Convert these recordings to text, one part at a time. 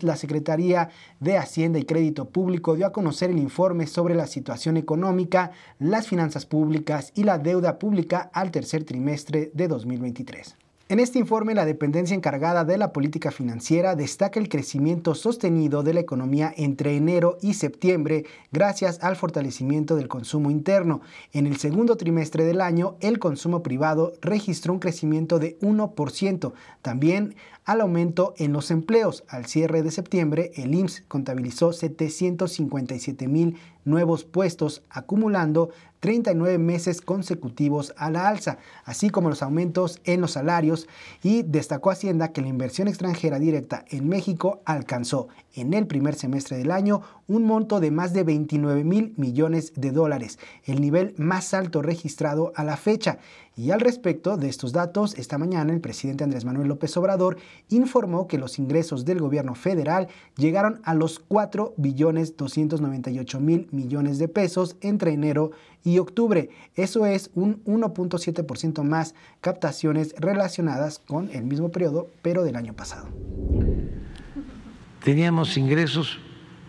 La Secretaría de Hacienda y Crédito Público dio a conocer el informe sobre la situación económica, las finanzas públicas y la deuda pública al tercer trimestre de 2023. En este informe, la dependencia encargada de la política financiera destaca el crecimiento sostenido de la economía entre enero y septiembre gracias al fortalecimiento del consumo interno. En el segundo trimestre del año, el consumo privado registró un crecimiento de 1%, también al aumento en los empleos. Al cierre de septiembre, el IMSS contabilizó 757 mil nuevos puestos, acumulando 39 meses consecutivos a la alza, así como los aumentos en los salarios y destacó Hacienda que la inversión extranjera directa en México alcanzó en el primer semestre del año un monto de más de 29 mil millones de dólares, el nivel más alto registrado a la fecha. Y al respecto de estos datos, esta mañana el presidente Andrés Manuel López Obrador informó que los ingresos del gobierno federal llegaron a los 4 billones 298 mil millones de pesos entre enero y octubre. Eso es un 1.7% más captaciones relacionadas con el mismo periodo, pero del año pasado. Teníamos ingresos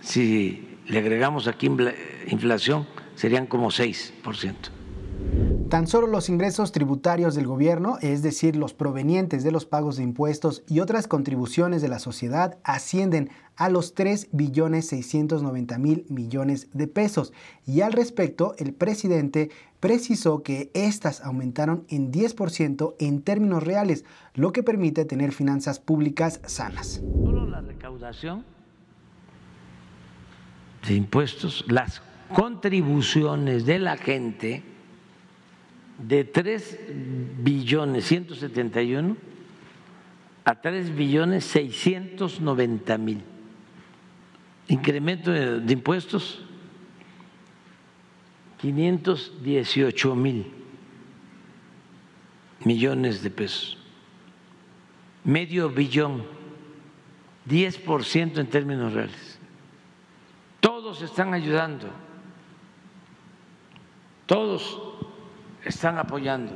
si le agregamos aquí inflación, serían como 6%. Tan solo los ingresos tributarios del gobierno, es decir, los provenientes de los pagos de impuestos y otras contribuciones de la sociedad, ascienden a los 3 billones 690 mil millones de pesos. Y al respecto, el presidente precisó que estas aumentaron en 10% en términos reales, lo que permite tener finanzas públicas sanas. Solo la recaudación de impuestos las contribuciones de la gente de 3 billones 171 a 3 billones 690 mil. Incremento de impuestos 518 mil millones de pesos. Medio billón, 10% en términos reales están ayudando, todos están apoyando.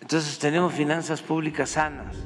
Entonces tenemos finanzas públicas sanas.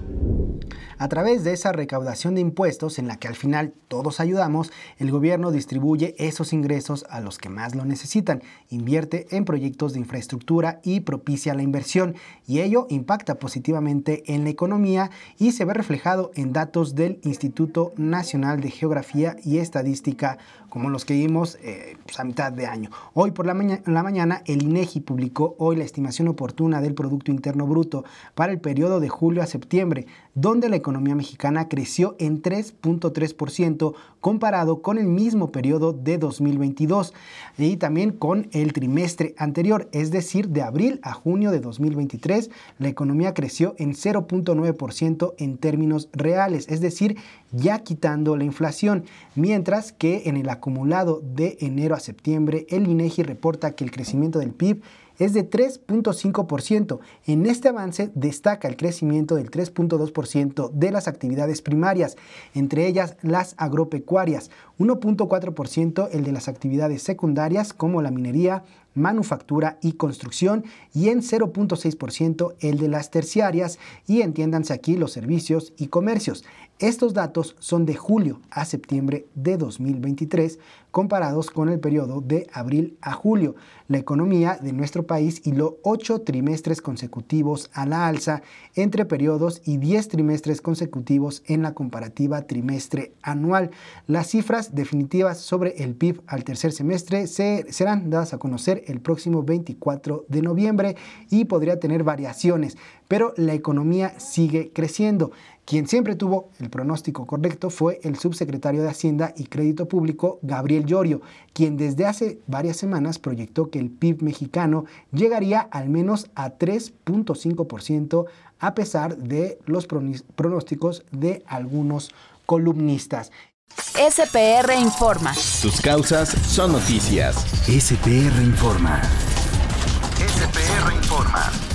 A través de esa recaudación de impuestos en la que al final todos ayudamos, el gobierno distribuye esos ingresos a los que más lo necesitan, invierte en proyectos de infraestructura y propicia la inversión, y ello impacta positivamente en la economía y se ve reflejado en datos del Instituto Nacional de Geografía y Estadística como los que vimos eh, pues, a mitad de año. Hoy por la, la mañana, el INEGI publicó hoy la estimación oportuna del Producto Interno Bruto para el periodo de julio a septiembre, donde la economía mexicana creció en 3.3% comparado con el mismo periodo de 2022 y también con el trimestre anterior, es decir, de abril a junio de 2023, la economía creció en 0.9% en términos reales, es decir, ya quitando la inflación, mientras que en el acuerdo acumulado de enero a septiembre, el INEGI e reporta que el crecimiento del PIB es de 3.5%. En este avance destaca el crecimiento del 3.2% de las actividades primarias, entre ellas las agropecuarias, 1.4% el de las actividades secundarias como la minería, manufactura y construcción y en 0.6% el de las terciarias y entiéndanse aquí los servicios y comercios. Estos datos son de julio a septiembre de 2023 comparados con el periodo de abril a julio. La economía de nuestro país y los ocho trimestres consecutivos a la alza entre periodos y 10 trimestres consecutivos en la comparativa trimestre anual. Las cifras definitivas sobre el PIB al tercer semestre se, serán dadas a conocer el próximo 24 de noviembre y podría tener variaciones, pero la economía sigue creciendo. Quien siempre tuvo el pronóstico correcto fue el subsecretario de Hacienda y Crédito Público, Gabriel Llorio, quien desde hace varias semanas proyectó que el PIB mexicano llegaría al menos a 3.5% a pesar de los pronósticos de algunos columnistas. SPR Informa. Sus causas son noticias. SPR Informa. SPR Informa.